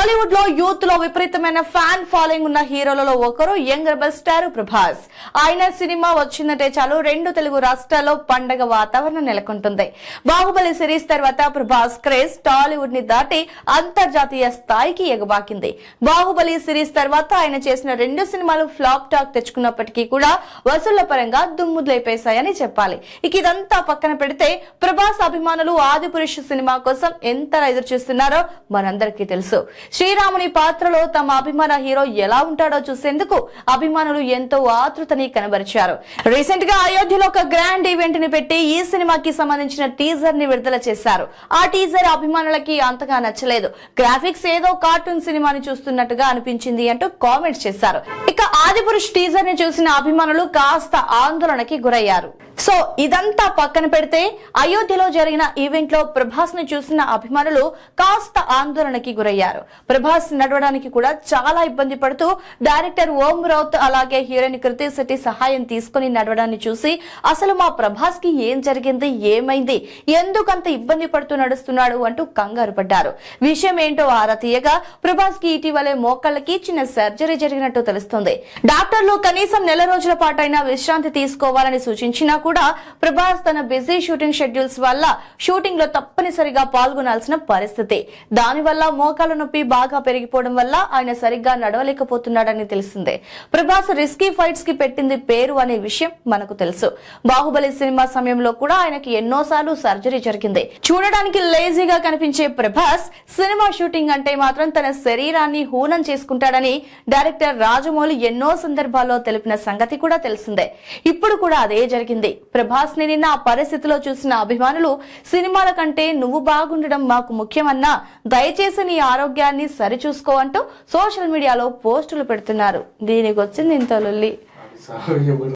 టాలీవుడ్ లో యూత్ లో విపరీతమైన ఫ్యాన్ ఫాలోయింగ్ ఉన్న హీరోలలో ఒకరు యంగ్ రెబల్ స్టార్ ప్రభాస్ ఆయన సినిమా వచ్చిందంటే చాలు రెండు తెలుగు రాష్ట్రాల్లో పండగ వాతావరణం నెలకొంటుంది బాహుబలి సిరీస్ తర్వాత ప్రభాస్ క్రేజ్ టాలీవుడ్ ని దాటి అంతర్జాతీయ స్థాయికి ఎగబాకింది బాహుబలి సిరీస్ తర్వాత ఆయన చేసిన రెండు సినిమాలు ఫ్లాప్ టాక్ తెచ్చుకున్నప్పటికీ కూడా వసూళ్ల పరంగా దుమ్ముదులైపేశాయని చెప్పాలి ఇక ఇదంతా పక్కన పెడితే ప్రభాస్ అభిమానులు ఆదిపురుషు సినిమా కోసం ఎంత ఎదురు చూస్తున్నారో మనందరికీ తెలుసు శ్రీరాముని పాత్రలో తమ అభిమాన హీరో ఎలా ఉంటాడో చూసేందుకు అభిమానులు ఎంతో ఆతృతని కనబరిచారు రీసెంట్ గా అయోధ్యలో ఒక గ్రాండ్ ఈవెంట్ ని పెట్టి ఈ సినిమాకి సంబంధించిన టీజర్ ని విడుదల చేశారు ఆ టీజర్ అభిమానులకి అంతగా నచ్చలేదు గ్రాఫిక్స్ ఏదో కార్టూన్ సినిమాని చూస్తున్నట్టుగా అనిపించింది అంటూ కామెంట్స్ చేశారు ఇక ఆదిపురుష్ టీజర్ ని చూసిన అభిమానులు కాస్త ఆందోళనకి గురయ్యారు సో ఇదంతా పక్కన పెడితే అయోధ్యలో జరిగిన ఈవెంట్ లో ప్రభాస్ ని చూసిన అభిమానులు కాస్త ఆందోళనకి గురయ్యారు ప్రభాస్ నడవడానికి కూడా చాలా ఇబ్బంది పడుతూ డైరెక్టర్ ఓం రౌత్ అలాగే హీరోయిన్ కృతి శెట్టి సహాయం తీసుకుని నడవడాన్ని చూసి అసలు మా ప్రభాస్ కి ఏం జరిగింది ఏమైంది ఎందుకంత ఇబ్బంది పడుతూ నడుస్తున్నాడు అంటూ కంగారు పడ్డారు విషయం ఏంటో ఆరా తీయగా ప్రభాస్ కి ఇటీవలే మోకాళ్ళకి చిన్న సర్జరీ జరిగినట్టు తెలుస్తుంది డాక్టర్లు కనీసం నెల రోజుల పాటైనా విశ్రాంతి తీసుకోవాలని సూచించినా కూడా ప్రభాస్ తన బిజీ షూటింగ్ షెడ్యూల్స్ వల్ల షూటింగ్ లో తప్పనిసరిగా పాల్గొనాల్సిన పరిస్థితి దానివల్ల మోకాల నొప్పి బాగా పెరిగిపోవడం వల్ల ఆయన సరిగ్గా నడవలేకపోతున్నాడని తెలిసిందే ప్రభాస్ రిస్కీ ఫైట్స్ కి పెట్టింది పేరు అనే విషయం మనకు తెలుసు బాహుబలి సినిమా సమయంలో కూడా ఆయనకి ఎన్నోసార్లు సర్జరీ జరిగింది చూడడానికి లేజీగా కనిపించే ప్రభాస్ సినిమా షూటింగ్ అంటే మాత్రం తన శరీరాన్ని హూనం చేసుకుంటాడని డైరెక్టర్ రాజమౌళి ఎన్నో సందర్భాల్లో తెలిపిన సంగతి కూడా తెలిసిందే ఇప్పుడు కూడా అదే జరిగింది ప్రభాస్ ని నిన్న ఆ పరిస్థితిలో చూసిన అభిమానులు సినిమాల కంటే నువ్వు బాగుండడం మాకు ముఖ్యమన్నా దయచేసి నీ ఆరోగ్యాన్ని సరిచూసుకో అంటూ సోషల్ మీడియాలో పోస్టులు పెడుతున్నారు దీనికి వచ్చింది ఇంత లొల్లి